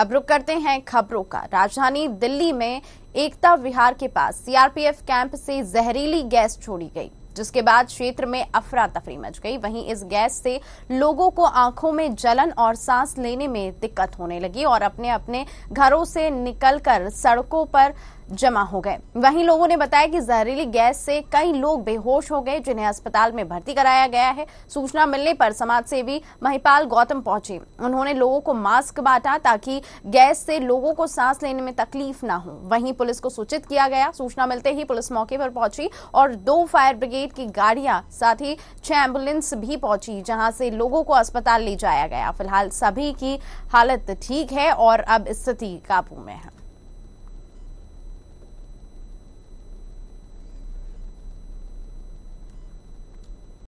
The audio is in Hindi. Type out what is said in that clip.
अब रुक करते हैं खबरों का राजधानी दिल्ली में एकता विहार के पास सीआरपीएफ कैंप से जहरीली गैस छोड़ी गई जिसके बाद क्षेत्र में अफरा तफरी मच गई वहीं इस गैस से लोगों को आंखों में जलन और सांस लेने में दिक्कत होने लगी और अपने अपने घरों से निकलकर सड़कों पर जमा हो गए वहीं लोगों ने बताया कि जहरीली गैस से कई लोग बेहोश हो गए जिन्हें अस्पताल में भर्ती कराया गया है सूचना मिलने पर समाज सेवी महिपाल गौतम पहुंचे उन्होंने लोगों को मास्क बांटा ताकि गैस से लोगों को सांस लेने में तकलीफ ना हो वहीं पुलिस को सूचित किया गया सूचना मिलते ही पुलिस मौके पर पहुंची और दो फायर ब्रिगेड रेस्क्यू की गाड़ियां साथ ही छह एम्बुलेंस भी पहुंची जहां से लोगों को अस्पताल ले जाया गया फिलहाल सभी की हालत ठीक है और अब स्थिति काबू में है